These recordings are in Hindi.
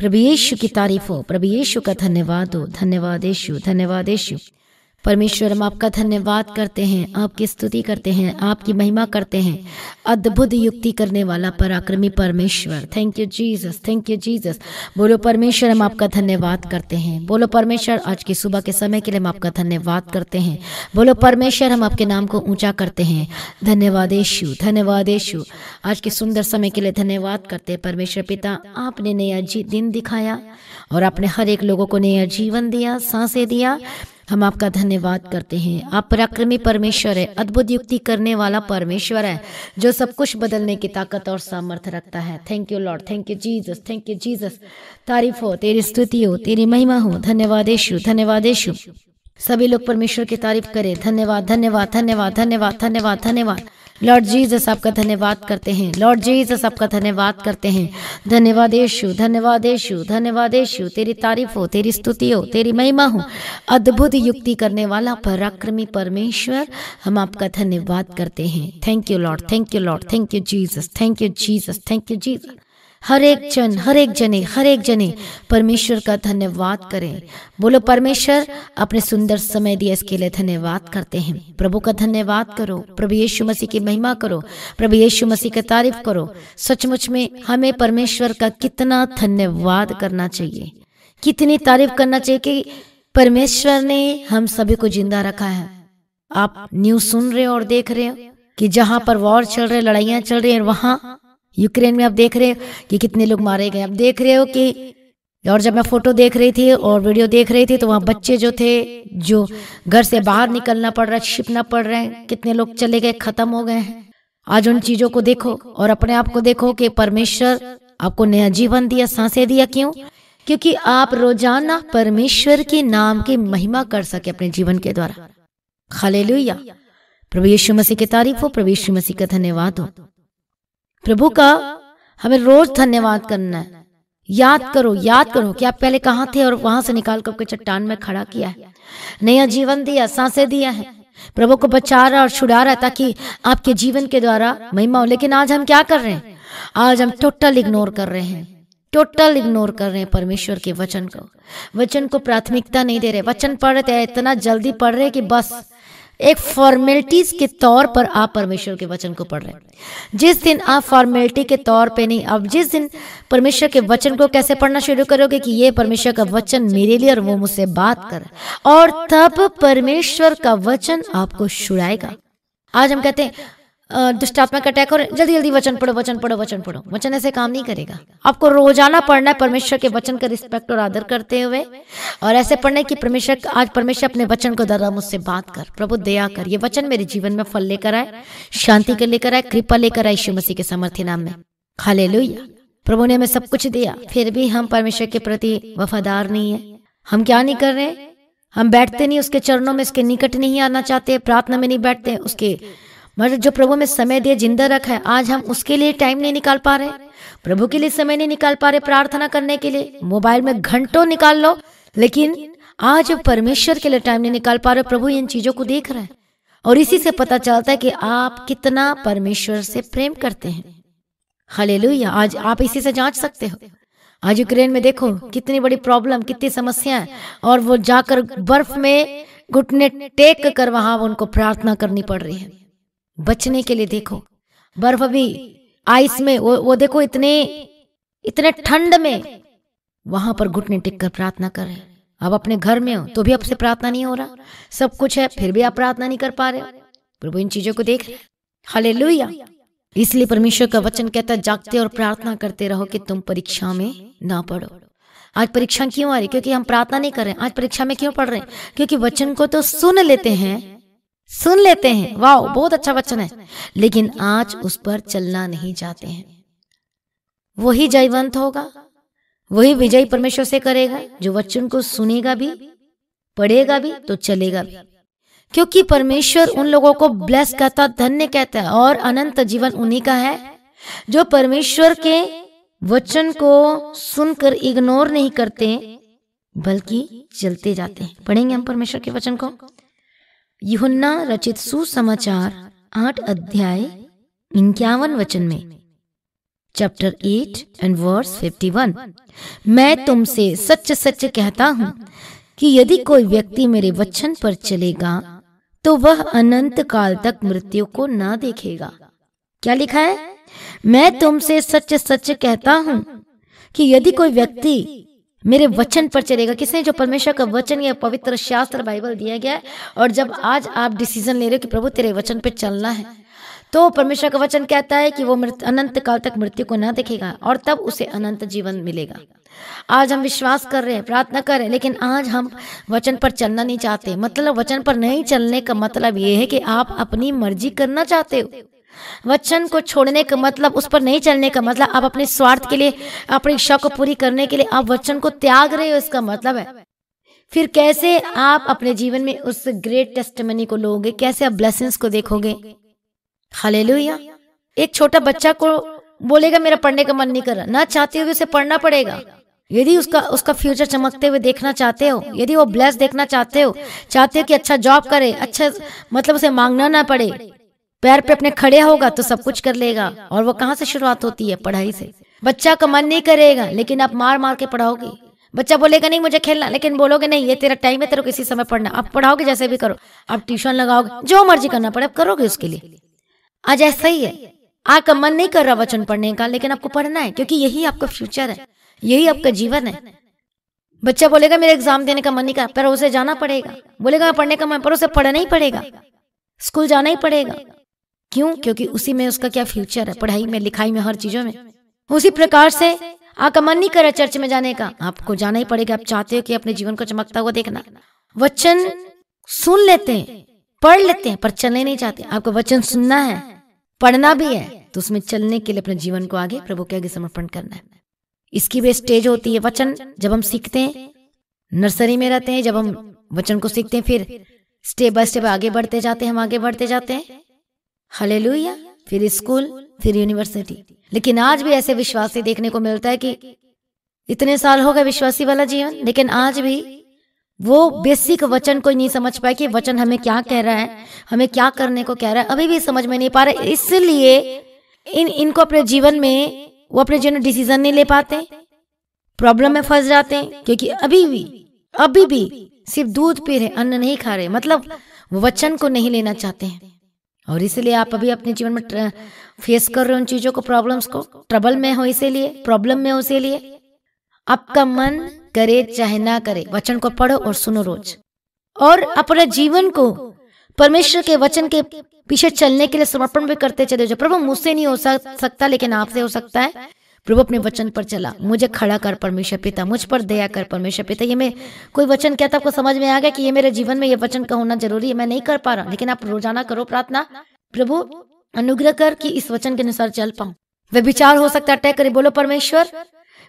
प्रभु यीशु की तारीफ हो प्रभु यीशु का धन्यवाद हो धन्यवाद यीशु धन्यवाद यीशु परमेश्वर हम आपका धन्यवाद करते हैं आपकी स्तुति करते हैं आपकी महिमा करते हैं अद्भुत युक्ति करने वाला पराक्रमी परमेश्वर thank you Jesus thank you Jesus बोलो परमेश्वर हम आपका धन्यवाद करते हैं बोलो परमेश्वर आज की सुबह के समय के लिए हम आपका धन्यवाद करते हैं बोलो परमेश्वर हम आपके नाम को ऊंचा करते हैं धन्यवाद यशु धन्यवाद यशु आज के सुंदर समय के लिए धन्यवाद करते हैं परमेश्वर पिता आपने नया दिन दिखाया और आपने हर एक लोगों को नया जीवन दिया सांसें दिया हम आपका धन्यवाद करते हैं आप पराक्रमी परमेश्वर है अद्भुत युक्ति करने वाला परमेश्वर है जो सब कुछ बदलने की ताकत और सामर्थ्य रखता है thank you Lord thank you Jesus thank you Jesus तारीफ हो तेरी स्तुति हो तेरी महिमा हो धन्यवाद यशु धन्यवाद यशु सभी लोग परमेश्वर की तारीफ करें धन्यवाद धन्यवाद धन्यवाद धन्यवाद धन्यवाद धन्यवाद लॉर्ड जीसस आपका धन्यवाद करते हैं लॉर्ड जीसस आपका धन्यवाद करते हैं धन्यवाद यशु धन्यवाद यशु धन्यवाद यशु तेरी तारीफ हो तेरी स्तुति हो तेरी महिमा हो अद्भुत युक्ति करने वाला पराक्रमी परमेश्वर हम आपका धन्यवाद करते हैं thank you Lord thank you Lord thank you Jesus thank you Jesus thank you Jesus हर एक जन हर एक जने हर एक जने परमेश्वर का धन्यवाद करें बोलो परमेश्वर अपने सुंदर समय दिए इसके लिए धन्यवाद करते हैं प्रभु का धन्यवाद करो प्रभु यीशु मसीह की महिमा करो प्रभु यीशु मसीह की तारीफ करो सचमुच में हमें परमेश्वर का कितना धन्यवाद करना चाहिए कितनी तारीफ करना चाहिए कि परमेश्वर ने हम सभी को जिंदा रखा है आप न्यूज सुन रहे हो और देख रहे हो कि जहाँ पर वॉर चल रहे लड़ाइयाँ चल रही है वहाँ यूक्रेन में आप देख रहे हो कि कितने लोग मारे गए आप देख रहे हो कि और जब मैं फोटो देख रही थी और वीडियो देख रही थी तो वहाँ बच्चे जो थे जो घर से बाहर निकलना पड़ रहा है छिपना पड़ रहे हैं कितने लोग चले गए खत्म हो गए हैं आज उन चीजों को देखो और अपने आप को देखो कि परमेश्वर आपको नया जीवन दिया सांसे दिया क्यों क्योंकि आप रोजाना परमेश्वर के नाम की महिमा कर सके अपने जीवन के द्वारा खाले प्रभु यीशु मसीह की तारीफ हो प्रभु यीशु मसीह का धन्यवाद हो प्रभु का हमें रोज धन्यवाद करना है याद करो याद करो कि आप पहले कहाँ थे और वहां से निकाल करके चट्टान में खड़ा किया है नया जीवन दिया सांसे दिया है प्रभु को बचा रहा और छुड़ा रहा ताकि आपके जीवन के द्वारा महिमा हो लेकिन आज हम क्या कर रहे हैं आज हम टोटल इग्नोर कर रहे हैं टोटल इग्नोर कर रहे हैं परमेश्वर के वचन को वचन को प्राथमिकता नहीं दे रहे वचन पढ़ रहे थे इतना जल्दी पढ़ रहे कि बस एक फॉर्मेलिटीज के तौर पर आप परमेश्वर के वचन को पढ़ रहे हैं जिस दिन आप फॉर्मेलिटी के तौर पे नहीं अब जिस दिन परमेश्वर के वचन को कैसे पढ़ना शुरू करोगे कि ये परमेश्वर का वचन मेरे लिए और वो मुझसे बात कर और तब परमेश्वर का वचन आपको छुड़ाएगा आज हम कहते हैं दुष्टात्मा का अटैक और जल्दी जल्दी वचन पढ़ो वचन पढ़ो वचन पढ़ो वचन ऐसे काम नहीं करेगा आपको रोजाना पढ़ना है परमेश्वर के वचन का रिस्पेक्ट और आदर करते हुए और ऐसे पढ़ने की परमेश्वर आज परमेश्वर अपने वचन को दादा मुझसे बात कर प्रभु दया कर ये वचन मेरे जीवन में फल लेकर आए शांति के लेकर आए कृपा लेकर आए यीशु मसीह के समर्थ्य नाम में खाले प्रभु ने हमें सब कुछ दिया फिर भी हम परमेश्वर के प्रति वफादार नहीं है हम क्या नहीं कर रहे हम बैठते नहीं उसके चरणों में उसके निकट नहीं आना चाहते प्रार्थना में नहीं बैठते उसके मगर जो प्रभु में समय दिए जिंदा रखा है आज हम उसके लिए टाइम नहीं निकाल पा रहे प्रभु के लिए समय नहीं निकाल पा रहे प्रार्थना करने के लिए मोबाइल में घंटों निकाल लो लेकिन आज परमेश्वर के लिए टाइम नहीं निकाल पा रहे प्रभु इन चीजों को देख रहे हैं और इसी से पता चलता है कि आप कितना परमेश्वर से प्रेम करते हैं हले आज आप इसी से जांच सकते हो आज यूक्रेन में देखो कितनी बड़ी प्रॉब्लम कितनी समस्याएं और वो जाकर बर्फ में घुटने टेक कर वहां उनको प्रार्थना करनी पड़ रही है बचने के लिए देखो बर्फ भी आइस में वो, वो देखो इतने इतने ठंड में वहां पर घुटने टिक कर प्रार्थना कर रहे अब अपने घर में हो तो भी आपसे प्रार्थना नहीं हो रहा सब कुछ है फिर भी आप प्रार्थना नहीं कर पा रहे प्रभु इन चीजों को देख रहे हले इसलिए परमेश्वर का वचन कहता जागते और प्रार्थना करते रहो कि तुम परीक्षा में ना पढ़ो आज परीक्षा क्यों आ रही क्योंकि हम प्रार्थना नहीं कर रहे आज परीक्षा में क्यों पढ़ रहे क्योंकि वचन को तो सुन लेते हैं सुन लेते हैं वाह बहुत अच्छा वचन है लेकिन आज उस पर चलना नहीं चाहते हैं वही जयवंत होगा वही विजय परमेश्वर से करेगा जो वचन को सुनेगा भी पढ़ेगा भी तो चलेगा भी क्योंकि परमेश्वर उन लोगों को ब्लेस कहता धन्य कहता है और अनंत जीवन उन्हीं का है जो परमेश्वर के वचन को सुनकर इग्नोर नहीं करते बल्कि चलते जाते हैं पढ़ेंगे हम परमेश्वर के वचन को युहन्ना रचित सुसमाचार आठ अध्याय इक्यावन वचन में chapter eight and verse fifty one मैं तुमसे सच सच कहता हूँ कि यदि कोई व्यक्ति मेरे वचन पर चलेगा तो वह अनंत काल तक मृत्यु को ना देखेगा क्या लिखा है मैं तुमसे सच सच कहता हूँ कि यदि कोई व्यक्ति मेरे वचन पर चलेगा किसने जो परमेश्वर का वचन या पवित्र शास्त्र बाइबल दिया गया है और जब आज आप डिसीजन ले रहे हो कि प्रभु तेरे वचन पर चलना है तो परमेश्वर का वचन कहता है कि वो अनंत काल तक मृत्यु को ना देखेगा और तब उसे अनंत जीवन मिलेगा आज हम विश्वास कर रहे हैं प्रार्थना कर रहे हैं लेकिन आज हम वचन पर चलना नहीं चाहते मतलब वचन पर नहीं चलने का मतलब ये है कि आप अपनी मर्जी करना चाहते हो वचन को छोड़ने का मतलब उस पर नहीं चलने का मतलब आप अपने स्वार्थ के लिए अपनी इच्छा को पूरी करने के लिए आप वचन को त्याग रहे हो इसका मतलब है फिर कैसे आप अपने जीवन में उस ग्रेट टेस्टमनी को लोगे कैसे आप ब्लेसिंग्स को देखोगे हले एक छोटा बच्चा को बोलेगा मेरा पढ़ने का मन नहीं कर रहा ना चाहते हुए उसे पढ़ना पड़ेगा यदि उसका उसका फ्यूचर चमकते हुए देखना चाहते हो यदि वो ब्लेस देखना चाहते हो चाहते हो कि अच्छा जॉब करे अच्छा मतलब उसे मांगना ना पड़े पैर पे अपने खड़े होगा तो सब कुछ कर लेगा और वो कहाँ से शुरुआत होती है पढ़ाई से बच्चा का मन नहीं करेगा लेकिन आप मार मार के पढ़ाओगे बच्चा बोलेगा नहीं मुझे खेलना लेकिन बोलोगे नहीं ये तेरा टाइम है तेरे किसी समय पढ़ना आप पढ़ाओगे जैसे भी करो आप ट्यूशन लगाओगे जो मर्जी करना पड़े आप करोगे उसके लिए आज ऐसा ही है आपका मन नहीं कर रहा वचन पढ़ने का लेकिन आपको पढ़ना है क्योंकि यही आपका फ्यूचर है यही आपका जीवन है बच्चा बोलेगा मेरे एग्जाम देने का मन नहीं कर पर उसे जाना पड़ेगा बोलेगा हाँ, पढ़ने का मन पर उसे पढ़ना ही पड़ेगा स्कूल जाना ही पड़ेगा क्यों क्योंकि उसी में उसका क्या फ्यूचर है पढ़ाई में लिखाई में हर चीजों में उसी प्रकार से आपका मन नहीं कर रहा चर्च में जाने का आपको जाना ही पड़ेगा आप चाहते हो कि अपने जीवन को चमकता हुआ देखना वचन सुन लेते हैं पढ़ लेते हैं पर चलने नहीं चाहते आपको वचन सुनना है पढ़ना भी है तो उसमें चलने के लिए अपने जीवन को आगे प्रभु के आगे समर्पण करना है इसकी भी स्टेज होती है वचन जब हम सीखते हैं नर्सरी में रहते हैं जब हम वचन को सीखते हैं फिर स्टेप बाय स्टेप आगे बढ़ते जाते हैं हम आगे बढ़ते जाते हैं हले फिर स्कूल फिर यूनिवर्सिटी लेकिन आज भी ऐसे विश्वासी देखने को मिलता है कि इतने साल हो गए विश्वासी वाला जीवन लेकिन आज भी वो बेसिक वचन को नहीं समझ पाए कि वचन हमें क्या कह रहा है हमें क्या करने को कह रहा है अभी भी समझ में नहीं पा रहा इसलिए इन इनको अपने जीवन में वो अपने जीवन में डिसीजन नहीं ले पाते प्रॉब्लम में फंस जाते हैं क्योंकि अभी भी अभी भी सिर्फ दूध पी रहे अन्न नहीं खा रहे मतलब वचन को नहीं लेना चाहते हैं और इसलिए आप अभी अपने जीवन में फेस कर रहे हो उन चीज़ों को प्रॉब्लम्स को ट्रबल में हो इसीलिए प्रॉब्लम में हो इसीलिए आपका मन करे चाहे ना करे वचन को पढ़ो और सुनो रोज और अपना जीवन को परमेश्वर के वचन के पीछे चलने के लिए समर्पण भी करते चले जाओ प्रभु मुझसे नहीं हो सकता लेकिन आपसे हो सकता है प्रभु अपने वचन पर चला मुझे खड़ा कर परमेश्वर पिता मुझ पर दया कर परमेश्वर पिता ये मैं कोई वचन कहता आपको समझ में आ गया कि ये मेरे जीवन में ये वचन का होना जरूरी है मैं नहीं कर पा रहा लेकिन आप रोजाना करो प्रार्थना प्रभु अनुग्रह कर कि इस वचन के अनुसार चल पाऊं वे विचार हो सकता है तय करे बोलो परमेश्वर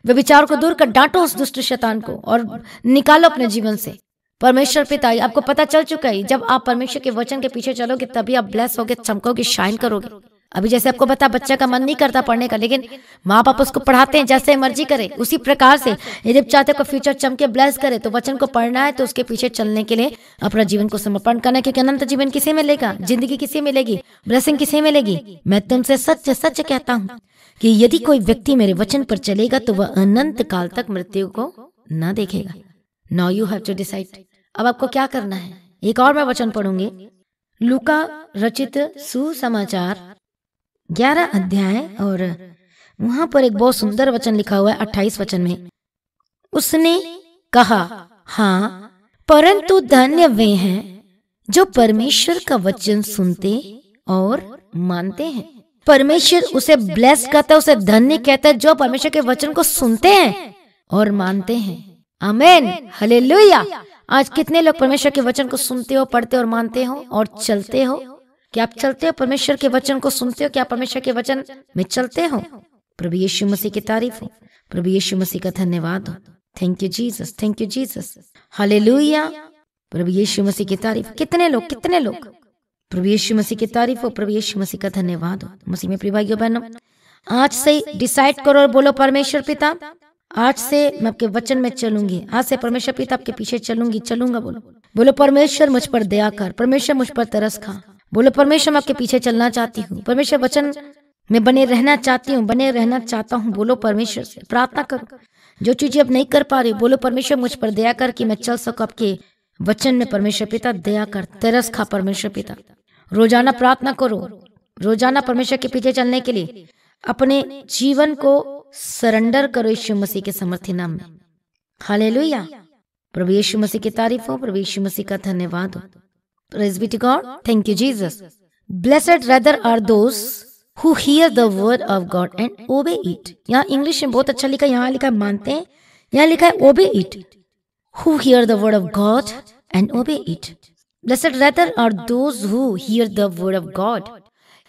वे विचार को दूर कर डांटो उस दुष्ट शैतान को और निकालो अपने जीवन से परमेश्वर पिता आपको पता चल चुका है जब आप परमेश्वर के वचन के पीछे चलोगे तभी आप ब्लेस होगे चमकोगे शाइन करोगे अभी जैसे आपको बता बच्चा का मन नहीं करता पढ़ने का लेकिन माँ बाप उसको पढ़ाते हैं जैसे मर्जी करे उसी प्रकार से यदि चाहते हो फ्यूचर चमके ब्लेस करे तो वचन को पढ़ना है तो उसके पीछे चलने के लिए अपना जीवन को समर्पण करना है क्योंकि अनंत जीवन किसे मिलेगा जिंदगी किसे मिलेगी ब्लेसिंग किसे मिलेगी मैं तुमसे सच सच कहता हूँ कि यदि कोई व्यक्ति मेरे वचन पर चलेगा तो वह अनंत काल तक मृत्यु को न देखेगा now you have to decide अब आपको क्या करना है एक और मैं वचन पढ़ूंगी लुका रचित सुसमाचार ग्यारह अध्याय और वहां पर एक बहुत सुंदर वचन लिखा हुआ है अट्ठाईस वचन में उसने कहा हाँ परंतु धन्य वे हैं जो परमेश्वर का वचन सुनते और मानते हैं परमेश्वर उसे ब्लेस कहता है उसे धन्य कहता है जो परमेश्वर के वचन को सुनते हैं और मानते हैं अमेन हले आज कितने लोग परमेश्वर के वचन को सुनते हो पढ़ते और मानते हो और चलते हो क्या आप चलते हो परमेश्वर के वचन को सुनते हो क्या परमेश्वर के वचन में चलते हो प्रभु यीशु मसीह की तारीफ हो प्रभु यीशु मसीह का धन्यवाद हो thank you Jesus thank you Jesus हाले प्रभु यीशु मसीह की तारीफ कितने लोग कितने लोग प्रभु यीशु मसीह की तारीफ हो प्रभु यीशु मसीह का धन्यवाद हो मसीह में प्रिभागियों बहनों आज से डिसाइड करो और बोलो परमेश्वर पिता आज से मैं आपके वचन में चलूंगी आज से परमेश्वर पिता आपके पीछे चलूंगी चलूंगा बोलो बोलो परमेश्वर मुझ पर दया कर परमेश्वर मुझ पर तरस खा बोलो परमेश्वर मैं आपके पीछे चलना चाहती हूँ परमेश्वर वचन में बने रहना चाहती हूँ बने रहना चाहता हूँ बोलो परमेश्वर से प्रार्थना करो जो चीजें अब नहीं कर पा रही बोलो परमेश्वर मुझ पर दया कर कि मैं चल सकू आपके वचन में परमेश्वर पिता दया कर तरस खा परमेश्वर पिता रोजाना प्रार्थना करो रोजाना परमेश्वर के पीछे चलने के लिए अपने जीवन को सरेंडर करो यीशु मसीह के समर्थ्य नाम में हालेलुया प्रभु यीशु मसीह की तारीफ हो प्रभु यीशु मसीह का धन्यवाद हो Praise be to God. Thank you, Jesus. Blessed rather are those who hear the word of God and obey it. यहाँ इंग्लिश में बहुत अच्छा लिखा है यहाँ लिखा है मानते हैं यहाँ लिखा है obey it. Who hear the word of God and obey it. Blessed rather are those who hear the word of God.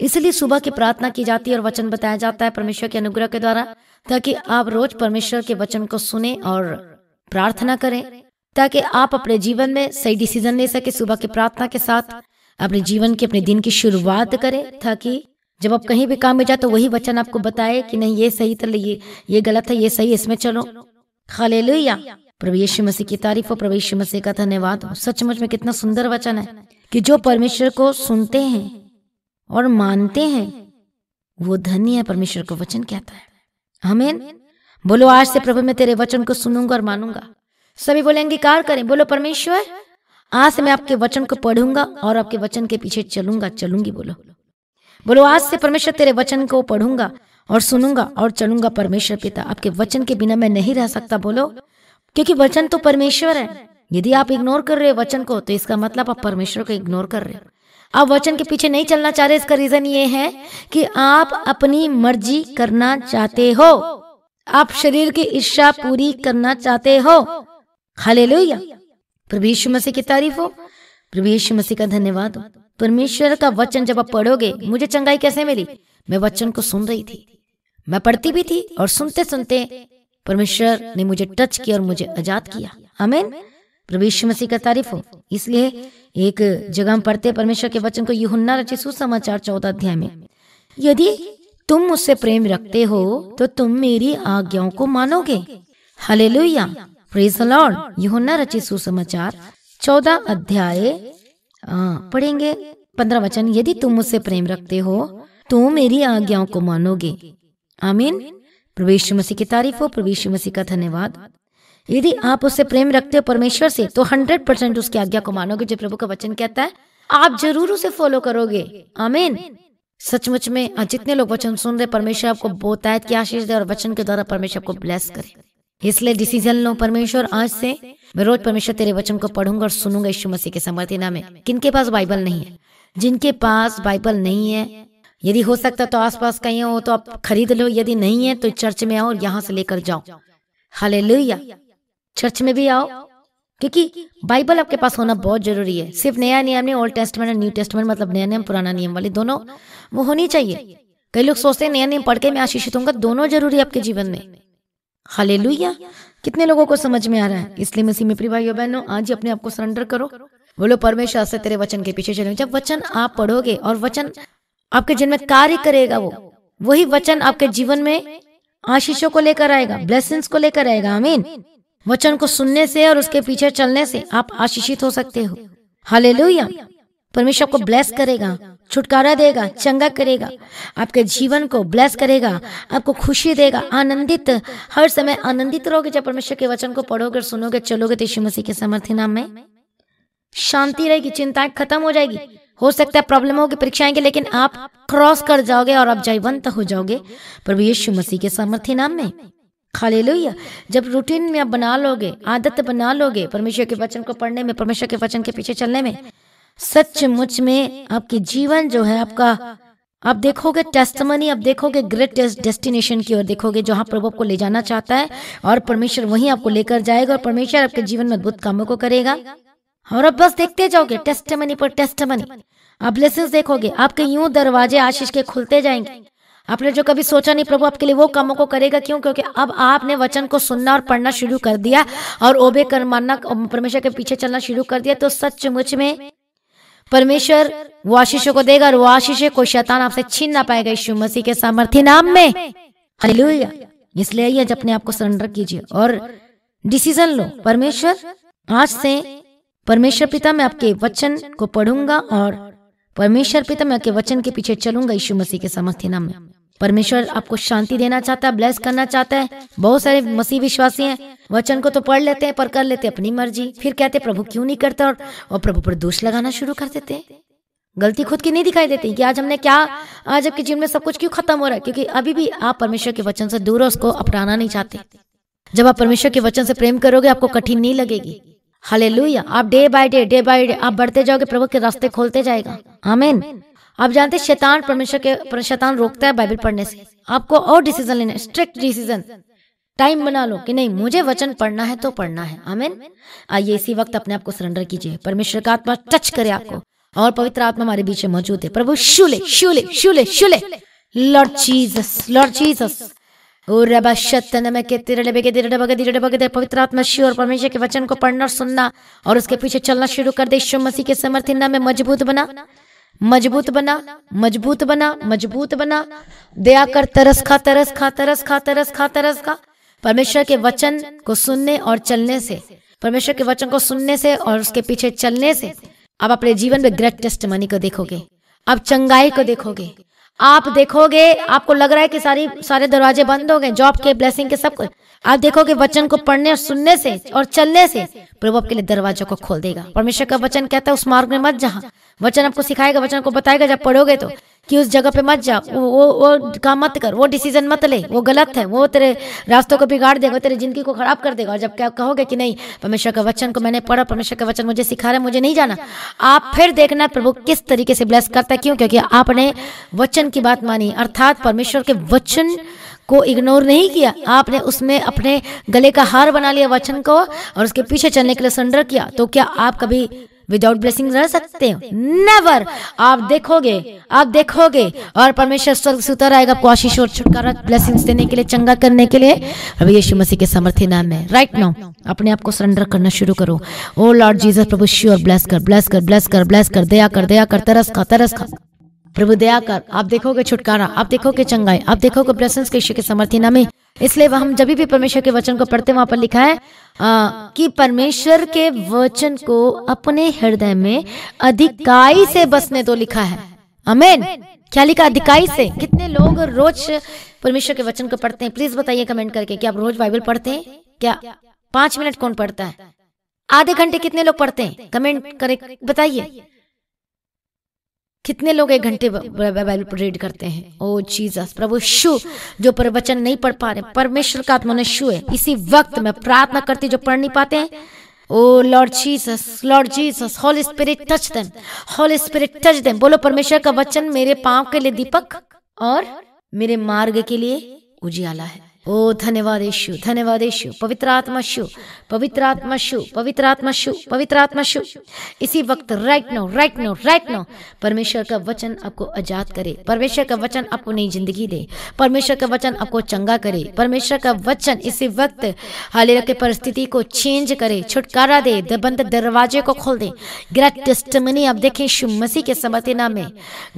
इसलिए सुबह की प्रार्थना की जाती है और वचन बताया जाता है परमेश्वर के अनुग्रह के द्वारा ताकि आप रोज परमेश्वर के वचन को सुने और प्रार्थना करें ताकि आप अपने जीवन में सही डिसीजन ले सके सुबह की प्रार्थना के साथ अपने जीवन के अपने दिन की शुरुआत करें ताकि जब आप कहीं भी काम में जाए तो वही वचन आपको बताए कि नहीं ये सही था ये ये गलत है ये सही है इसमें चलो खाले प्रभु प्रवेश मसीह की तारीफ और प्रभु मसीह का धन्यवाद सचमुच में कितना सुंदर वचन है कि जो परमेश्वर को सुनते हैं और मानते हैं वो धन्य है परमेश्वर को वचन कहता है हमें बोलो आज से प्रभु मैं तेरे वचन को सुनूंगा और मानूंगा सभी बोले अंगीकार करें बोलो परमेश्वर आज से मैं आपके वचन को पढ़ूंगा और आपके वचन के पीछे चलूंगा चलूंगी बोलो बोलो आज से परमेश्वर तेरे वचन को पढ़ूंगा और सुनूंगा और चलूंगा परमेश्वर पिता आपके वचन के बिना मैं नहीं रह सकता बोलो क्योंकि वचन तो परमेश्वर है यदि आप इग्नोर कर रहे हो वचन को तो इसका मतलब आप परमेश्वर को इग्नोर कर रहे हो आप वचन के पीछे नहीं चलना चाह रहे इसका रीजन ये है कि आप अपनी मर्जी करना चाहते हो आप शरीर की इच्छा पूरी करना चाहते हो खाले लोहिया प्रभु यीशु मसीह की तारीफ हो प्रभु यीशु मसीह का धन्यवाद हो परमेश्वर का वचन जब आप पढ़ोगे मुझे चंगाई कैसे मिली मैं वचन को सुन रही थी मैं पढ़ती भी थी और सुनते सुनते परमेश्वर ने मुझे टच किया और मुझे आजाद किया अमेन प्रभु यीशु मसीह का तारीफ हो इसलिए एक जगह हम पढ़ते परमेश्वर के वचन को युहन्ना रचित सुसमाचार चौदह अध्याय में यदि तुम मुझसे प्रेम रखते हो तो तुम मेरी आज्ञाओं को मानोगे हले प्रेज लॉर्ड यहुन्ना रचित सुसमाचार चौदह अध्याय पढ़ेंगे पंद्रह वचन यदि तुम मुझसे प्रेम रखते हो तो मेरी आज्ञाओं को मानोगे आमीन प्रवेश मसीह की तारीफ हो प्रवेश मसीह का धन्यवाद यदि आप उससे प्रेम रखते हो परमेश्वर से तो हंड्रेड परसेंट उसकी आज्ञा को मानोगे जो प्रभु का वचन कहता है आप जरूर उसे फॉलो करोगे आमीन सचमुच में जितने लोग वचन सुन रहे परमेश्वर आपको बहुत आयत की आशीष दे और वचन के द्वारा परमेश्वर आपको ब्लेस करे इसलिए डिसीजन लो परमेश्वर आज से मैं रोज परमेश्वर तेरे वचन को पढ़ूंगा और सुनूंगा यीशु मसीह के समर्थी में किनके पास बाइबल नहीं है जिनके पास बाइबल नहीं है यदि हो सकता तो आसपास कहीं हो तो आप खरीद लो यदि नहीं है तो चर्च में आओ और यहाँ से लेकर जाओ हाले चर्च में भी आओ क्योंकि बाइबल आपके पास होना बहुत जरूरी है सिर्फ नया नियम नहीं ओल्ड टेस्टमेंट और न्यू टेस्टमेंट मतलब नया नियम पुराना नियम वाले दोनों वो होनी चाहिए कई लोग सोचते हैं नया नियम पढ़ के मैं आशीषित होऊंगा दोनों जरूरी है आपके जीवन में हाले कितने लोगों को समझ में आ रहा है इसलिए मसीह में प्रिय भाई बहनों आज ही अपने आप को सरेंडर करो बोलो परमेश्वर से तेरे वचन के पीछे चलेंगे जब वचन आप पढ़ोगे और वचन आपके जीवन में कार्य करेगा वो वही वचन आपके जीवन में आशीषों को लेकर आएगा ब्लेसिंग्स को लेकर आएगा आमीन वचन को सुनने से और उसके पीछे चलने से आप आशीषित हो सकते हो हालेलुया परमेश्वर को ब्लेस करेगा छुटकारा देगा चंगा करेगा आपके जीवन को ब्लेस करेगा आपको खुशी देगा आनंदित हर समय आनंदित रहोगे जब परमेश्वर के वचन को पढ़ोगे सुनोगे चलोगे तो यीशु मसीह के समर्थी नाम में शांति रहेगी चिंताएं खत्म हो जाएगी हो सकता है प्रॉब्लम होगी परीक्षाएंगे लेकिन आप क्रॉस कर जाओगे और आप जयवंत हो जाओगे प्रभु यीशु मसीह के सामर्थ्य नाम में खाली जब रूटीन में आप बना लोगे आदत बना लोगे परमेश्वर के वचन को पढ़ने में परमेश्वर के वचन के पीछे चलने में सचमुच में आपके जीवन जो है आपका आप देखोगे टेस्टमनी आप देखोगे ग्रेटेस्ट डेस्टिनेशन की ओर देखोगे जहाँ प्रभु आपको ले जाना चाहता है और परमेश्वर वहीं आपको लेकर जाएगा और परमेश्वर आपके जीवन में अद्भुत कामों को करेगा और अब बस देखते जाओगे टेस्टमनी पर टेस्टमनी आप ब्लेसिंग देखोगे आपके यूं दरवाजे आशीष के खुलते जाएंगे आपने जो कभी सोचा नहीं प्रभु आपके लिए वो कामों को करेगा क्यों क्योंकि अब आपने वचन को सुनना और पढ़ना शुरू कर दिया और ओबे कर मानना परमेश्वर के पीछे चलना शुरू कर दिया तो सचमुच में परमेश्वर वो आशीषों को देगा और वो आशीषे को शैतान आपसे छीन ना पाएगा यीशु मसीह के सामर्थ्य नाम में हालेलुया इसलिए आइए जब अपने आप को सरेंडर कीजिए और डिसीजन लो परमेश्वर आज से परमेश्वर पिता मैं आपके वचन को पढ़ूंगा और परमेश्वर पिता मैं आपके वचन के पीछे चलूंगा यीशु मसीह के सामर्थ्य नाम में परमेश्वर आपको शांति देना चाहता है ब्लेस करना चाहता है बहुत सारे मसीह विश्वासी हैं वचन को तो पढ़ लेते हैं पर कर लेते अपनी मर्जी फिर कहते प्रभु क्यों नहीं करता और, और प्रभु पर दोष लगाना शुरू कर देते हैं गलती खुद की नहीं दिखाई देती कि आज हमने क्या आज आपके जीवन में सब कुछ क्यों खत्म हो रहा है क्योंकि अभी भी आप परमेश्वर के वचन से दूर उसको अपनाना नहीं चाहते जब आप परमेश्वर के वचन से प्रेम करोगे आपको कठिन नहीं लगेगी हले आप day by day day by day आप बढ़ते जाओगे प्रभु के रास्ते खोलते जाएगा आमेन आप जानते हैं शैतान परमेश्वर के शैतान रोकता है बाइबल पढ़ने से आपको और डिसीजन लेना स्ट्रिक्ट डिसीजन टाइम बना लो कि नहीं मुझे वचन पढ़ना है तो पढ़ना है आमेन आइए इसी वक्त अपने आप को सरेंडर कीजिए परमेश्वर का आत्मा टच करे आपको और पवित्र आत्मा हमारे बीच में मौजूद है प्रभु शूले शूले शूले शूले लॉर्ड जीसस लॉर्ड जीसस पवित्र आत्मा शिव और परमेश्वर के वचन को पढ़ना और सुनना और उसके पीछे चलना शुरू कर दे यीशु मसीह के समर्थन में मजबूत बना मजबूत बना मजबूत बना मजबूत बना दया कर तरस खा तरस खा तरस खा तरस खा तरस खा परमेश्वर के वचन को सुनने और चलने से परमेश्वर के वचन को सुनने से और उसके पीछे चलने से आप अपने जीवन में ग्रेट टेस्ट मनी को देखोगे आप चंगाई को देखोगे आप देखोगे आपको लग रहा है कि सारी सारे दरवाजे बंद हो गए जॉब के ब्लेसिंग के सब कुछ आप देखोगे वचन को पढ़ने और सुनने से और चलने से प्रभु आपके लिए दरवाजों को खोल देगा परमेश्वर का वचन कहता है उस मार्ग में मत जहाँ वचन आपको सिखाएगा वचन को बताएगा जब पढ़ोगे तो कि उस जगह पे मत जा वो वो, वो काम मत कर वो डिसीजन मत ले वो गलत है वो तेरे रास्तों को बिगाड़ देगा तेरी जिंदगी को खराब कर देगा और जब क्या कहोगे कि नहीं परमेश्वर के वचन को मैंने पढ़ा परमेश्वर का वचन मुझे सिखा रहा है मुझे नहीं जाना आप फिर देखना प्रभु किस तरीके से ब्लेस करता है क्यों क्योंकि आपने वचन की बात मानी अर्थात परमेश्वर के वचन को इग्नोर नहीं किया आपने उसमें अपने गले का हार बना लिया वचन को और उसके पीछे चलने के लिए सरेंडर किया तो क्या आप कभी विदाउट ब्लेसिंग रह सकते हो नेवर आप देखोगे आप देखोगे और परमेश्वर स्वर्ग से उतर आएगा कोशिश और छुटकारा ब्लेसिंग्स देने के लिए चंगा करने के लिए अब यीशु मसीह के समर्थी नाम में राइट नाउ अपने आप को सरेंडर करना शुरू करो ओ लॉर्ड जीसस प्रभु श्योर ब्लेस कर ब्लेस कर ब्लेस कर ब्लेस कर दया कर दया कर तरस खा तरस खा प्रभु दया कर आप देखोगे छुटकारा आप देखोगे चंगाई आप देखोगे ब्लेसिंग्स के यीशु के समर्थी नाम में इसलिए हम जब भी परमेश्वर के वचन को पढ़ते वहां पर लिखा है आ, कि परमेश्वर के वचन को अपने हृदय में अधिकाई से बसने तो लिखा है अमेन क्या लिखा अधिकाई से कितने लोग रोज परमेश्वर के वचन को पढ़ते हैं प्लीज बताइए कमेंट करके कि आप रोज बाइबल पढ़ते हैं क्या पांच मिनट कौन पढ़ता है आधे घंटे कितने लोग पढ़ते हैं कमेंट करें बताइए कितने लोग एक घंटे रीड करते हैं ओ जीसस प्रभु शु जो प्रवचन नहीं पढ़ पा रहे परमेश्वर का आत्मा शु है इसी वक्त मैं प्रार्थना करती जो पढ़ नहीं पाते हैं O Lord Jesus Lord Jesus Holy Spirit touch them Holy Spirit touch them बोलो परमेश्वर का वचन मेरे पांव के लिए दीपक और मेरे मार्ग के लिए उजियाला है ओ धन्यवादेशु धन्यवादेशु पवित्रात्माशु पवित्रात्माशु पवित्रात्माशु पवित्रात्माशु इसी वक्त right now right now right now परमेश्वर का वचन आपको आजाद करे परमेश्वर का वचन आपको नई जिंदगी दे परमेश्वर का वचन आपको चंगा करे परमेश्वर का वचन इसी वक्त हाल के परिस्थिति को चेंज करे छुटकारा दे बंद दरवाजे को खोल दे ग्रेट टेस्टमनी आप देखें शु मसीह के समति नाम में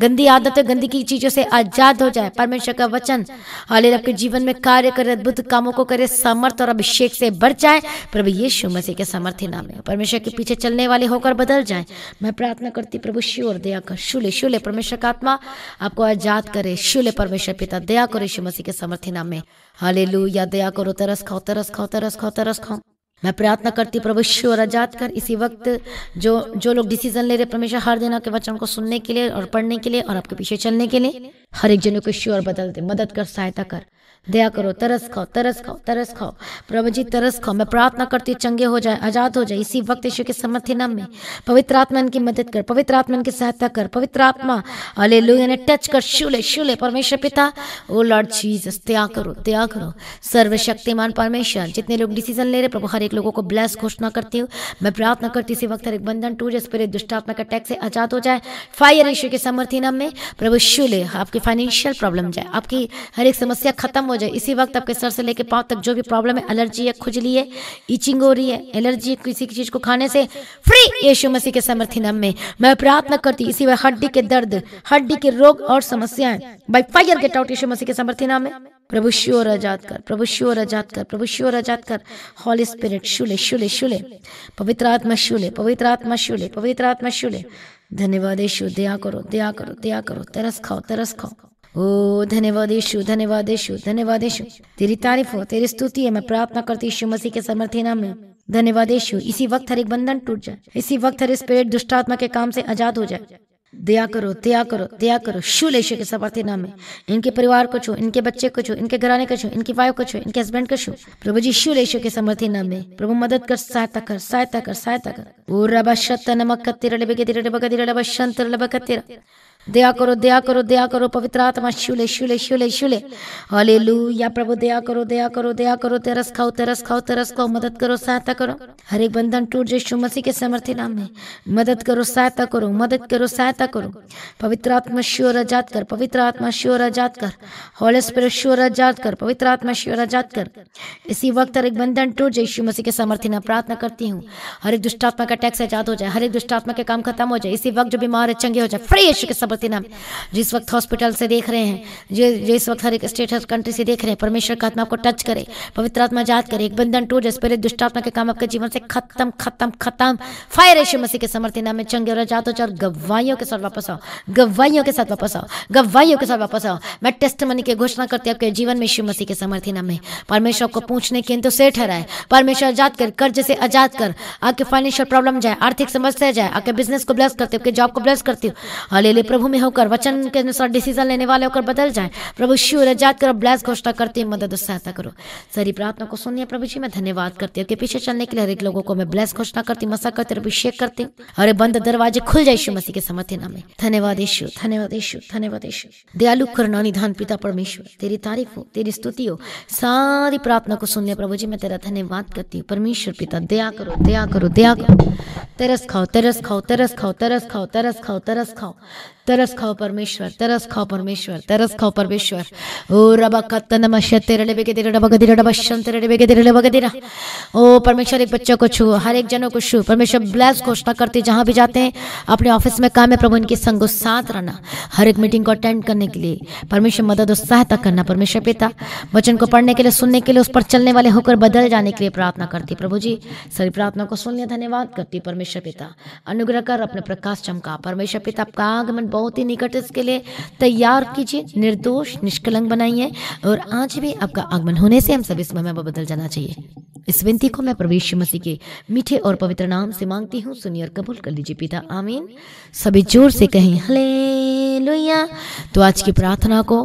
गंदी आदत गंदगी चीजों से आजाद हो जाए परमेश्वर का वचन हाल के जीवन में कार्य करे अद्भुत कामों को करे समर्थ और अभिषेक से भर जाए प्रभु यीशु मसीह के समर्थी नाम में परमेश्वर के पीछे चलने वाले होकर बदल जाए मैं प्रार्थना करती प्रभु शिव और दया कर शूले शूले परमेश्वर का आत्मा आपको आजाद करे शूले परमेश्वर पिता दया करो यीशु मसीह के समर्थी नाम में हाले या दया करो तरस खाओ तरस खाओ तरस खाओ तरस खाओ मैं प्रार्थना करती प्रभु शिव और आजाद कर इसी वक्त जो जो लोग डिसीजन ले रहे परमेश्वर हर दिन आपके वचन को सुनने के लिए और पढ़ने के लिए और आपके पीछे चलने के लिए हर एक जनों को शिव और बदल दे मदद कर सहायता कर दया करो तरस खाओ तरस खाओ तरस खाओ प्रभु जी तरस खाओ मैं प्रार्थना करती हूँ चंगे हो जाए आजाद हो जाए इसी वक्त ईश्वर के समर्थ्य नाम में पवित्र आत्मा इनकी मदद कर पवित्र आत्मा इनकी सहायता कर पवित्र आत्मा अले लोग टच कर शूले शूले परमेश्वर पिता ओ लॉर्ड जीसस दया करो त्या करो सर्वशक्तिमान परमेश्वर जितने लोग डिसीजन ले रहे प्रभु हर एक लोगों को ब्लेस घोषणा करती हूँ मैं प्रार्थना करती इसी वक्त हर एक बंधन टूर जिस पर दुष्टात्मा का टैक्स आजाद हो जाए फायर ईश्वर के समर्थी नाम में प्रभु शूले आपकी फाइनेंशियल प्रॉब्लम जाए आपकी हर एक समस्या खत्म हो जाए इसी वक्त आपके सर से लेके पाँव तक जो भी प्रॉब्लम है एलर्जी है खुजली है इचिंग हो रही है एलर्जी है किसी चीज़ को खाने से फ्री यशु मसीह के समर्थन में मैं प्रार्थना करती इसी वक्त हड्डी के दर्द हड्डी के रोग और समस्याएं बाई फायर गेट आउट यशु मसीह के समर्थन में प्रभु श्योर आजाद कर प्रभु श्योर आजाद कर प्रभु श्योर आजाद कर हॉली स्पिरिट शूले शूले शूले पवित्र आत्मा शूले पवित्र आत्मा शूले पवित्र आत्मा शूले धन्यवाद यीशु दया करो दया करो दया करो तरस खाओ तरस खाओ ओ धन्यवाद धन्यवाद धन्यवादेशु धन्यवाद धन्यवादेशु तेरी तारीफ हो तेरी स्तुति है मैं प्रार्थना करती यीशु मसीह के समर्थी नाम में धन्यवाद यीशु इसी वक्त हर एक बंधन टूट जाए इसी वक्त हर स्पिरिट दुष्टात्मा के काम से आजाद हो जाए दया करो दया करो दया करो शूल यीशु के समर्थी नाम में इनके परिवार को छो इनके बच्चे को छो इनके घराने को छो इनकी वाइफ को छो इनके हस्बैंड को छो प्रभु जी शूल यीशु के समर्थी नाम में प्रभु मदद कर सहायता कर सहायता कर सहायता कर ओ रबा शत नमक तिरले बगे तिरले बगे तिरले बशंत तिरले बगे तिरले दया करो दया करो दया करो पवित्र आत्मा शूले शूले शूले शूले हले लू या प्रभु दया करो दया करो दया करो तेरस खाओ तेरस खाओ तेरस खाओ मदद करो सहायता करो हर एक बंधन टूट जाए मसीह के समर्थी नाम में मदद करो सहायता करो मदद करो सहायता करो पवित्र आत्मा श्योर आजाद कर पवित्र आत्मा श्योर आजाद कर हॉले स्पिरिट श्योर आजाद कर पवित्र आत्मा श्योर आजाद कर इसी वक्त हर एक बंधन टूट जाए यीशु मसीह के समर्थी नाम प्रार्थना करती हूँ हर एक दुष्टात्मा का टैक्स आजाद हो जाए हर एक दुष्टात्मा के काम खत्म हो जाए इसी वक्त जो बीमार है चंगे हो जाए फ्री यीशु के समर्थ तिनाम जिस वक्त हॉस्पिटल से देख रहे हैं जो जिस वक्त हर एक स्टेट हर कंट्री से देख रहे हैं परमेश्वर का आत्मा को टच करे पवित्र आत्मा जात करे एक बंधन टूट जैसे पहले दुष्टात्मा के काम आपके जीवन से खत्म खत्म खत्म फायर यशु मसीह के समर्थन नाम में चंगे और जातो चार गवाइयों के साथ वापस आओ गवाइयों के साथ वापस आओ गवाइयों के साथ वापस आओ मैं टेस्ट मनी की घोषणा करती हूँ आपके जीवन में यशु मसीह के समर्थन नाम में परमेश्वर को पूछने के तो से ठहराए परमेश्वर आजाद कर कर्ज से आजाद कर आपके फाइनेंशियल प्रॉब्लम जाए आर्थिक समस्या जाए आपके बिजनेस को ब्लेस करते हो जॉब को ब्लेस करते हो हले प्रभु प्रभु में होकर वचन के अनुसार डिसीजन लेने वाले होकर बदल जाए प्रभु शिव रजात कर ब्लैस घोषणा करते हैं मदद सहायता करो सारी प्रार्थना को सुनिए प्रभु जी मैं धन्यवाद करती हूँ पीछे चलने के लिए हर एक लोगों को मैं ब्लैस घोषणा करती मसा करती अभिषेक करती हूँ बंद दरवाजे खुल जाए यीशु मसीह के समर्थ नाम में धन्यवाद यीशु धन्यवाद यीशु धन्यवाद यीशु दयालु करुणा निधान पिता परमेश्वर तेरी तारीफ हो तेरी स्तुति हो सारी प्रार्थना को सुनने प्रभु जी मैं तेरा धन्यवाद करती हूँ परमेश्वर पिता दया करो दया करो दया करो तरस खाओ तरस खाओ तरस खाओ तरस खाओ तरस खाओ तरस खाओ तरस खाओ परमेश्वर तरस खाओ परमेश्वर तरस खाओ परमेश्वर ओ तेरे तेरे तेरे तेरे बेगे बेगे रब कत्तन ओ परमेश्वर एक बच्चों को छू हर एक जनों को छू परमेश्वर ब्लेस घोषणा करते जहाँ भी जाते हैं अपने ऑफिस में काम है प्रभु इनके संग साथ रहना हर एक मीटिंग को अटेंड करने के लिए परमेश्वर मदद और सहायता करना परमेश्वर पिता वचन को पढ़ने के लिए सुनने के लिए उस पर चलने वाले होकर बदल जाने के लिए प्रार्थना करती प्रभु जी सभी प्रार्थना को सुनने धन्यवाद करती परमेश्वर पिता अनुग्रह कर अपने प्रकाश चमका परमेश्वर पिता आपका आगमन बहुत ही निकट इसके लिए तैयार कीजिए निर्दोष निष्कलंक बनाइए और आज भी आपका आगमन होने से हम सब इस समय बदल जाना चाहिए इस विनती को मैं प्रवेश मसीह के मीठे और पवित्र नाम से मांगती हूँ सुनिए और कबूल कर लीजिए पिता आमीन सभी जोर से कहें हले लोहिया तो आज की प्रार्थना को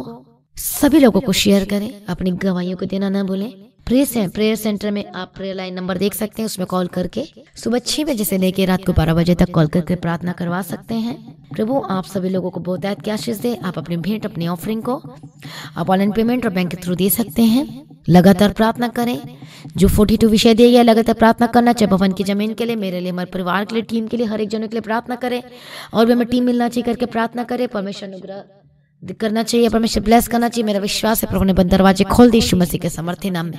सभी लोगों को शेयर करें अपनी गवाहियों को देना ना भूलें प्रेयर से प्रेयर सेंटर में आप प्रेयर लाइन नंबर देख सकते हैं उसमें कॉल करके सुबह छह बजे से लेकर रात को बारह बजे तक कॉल करके प्रार्थना करवा सकते हैं प्रभु आप सभी लोगों को बहुत आयत आशीष दे आप अपनी भेंट अपनी ऑफरिंग को आप ऑनलाइन पेमेंट और बैंक के थ्रू दे सकते हैं लगातार प्रार्थना करें जो फोर्टी टू विषय दिए गया लगातार प्रार्थना करना चाहे भवन की जमीन के लिए मेरे लिए हमारे परिवार के लिए टीम के लिए हर एक जनों के लिए प्रार्थना करें और भी हमें टीम मिलना चाहिए करके प्रार्थना करें परमेश्वर अनुग्रह करना चाहिए परमेश्वर ब्लेस करना चाहिए मेरा विश्वास है प्रभु ने बंद दरवाजे खोल दिए यीशु मसीह के समर्थ्य नाम में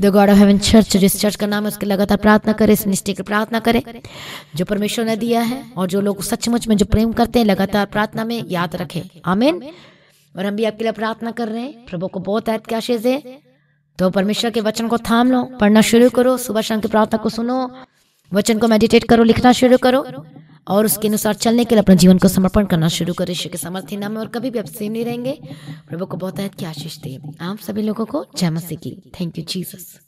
the God of heaven church जिस चर्च का नाम है उसके लगातार प्रार्थना करें इस निष्ठे की प्रार्थना करें जो परमेश्वर ने दिया है और जो लोग सचमुच में जो प्रेम करते हैं लगातार प्रार्थना में याद रखें आमेन और हम भी आपके लिए प्रार्थना कर रहे हैं प्रभु को बहुत ऐत के आशीष है तो परमेश्वर के वचन को थाम लो पढ़ना शुरू करो सुबह शाम की प्रार्थना को सुनो वचन को मेडिटेट करो लिखना शुरू करो और उसके अनुसार चलने के लिए अपने जीवन को समर्पण करना शुरू करें ईश्वर के समर्थी नाम और कभी भी आप सेम नहीं रहेंगे प्रभु को बहुत की आशीष दी आप सभी लोगों को जय मसीह की थैंक यू जीसस